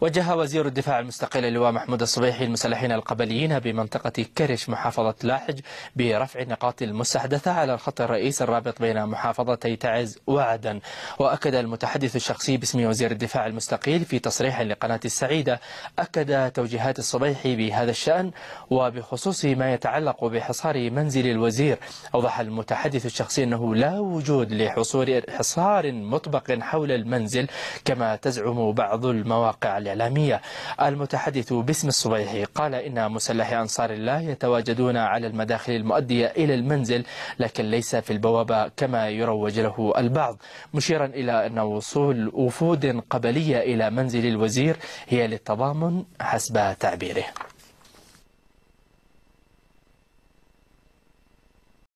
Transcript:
وجه وزير الدفاع المستقل اللواء محمود الصبيحي المسلحين القبليين بمنطقة كرش محافظة لاحج برفع النقاط المستحدثة على الخط الرئيسي الرابط بين محافظتي تعز وعدن وأكد المتحدث الشخصي باسم وزير الدفاع المستقيل في تصريح لقناة السعيدة أكد توجيهات الصبيحي بهذا الشأن وبخصوص ما يتعلق بحصار منزل الوزير أوضح المتحدث الشخصي أنه لا وجود لحصول حصار مطبق حول المنزل كما تزعم بعض المواقع الإعلامية المتحدث باسم الصبيحي قال إن مسلحي أنصار الله يتواجدون على المداخل المؤدية إلى المنزل لكن ليس في البوابة كما يروج له البعض مشيرا إلى أن وصول وفود قبلية إلى منزل الوزير هي للتضامن حسب تعبيره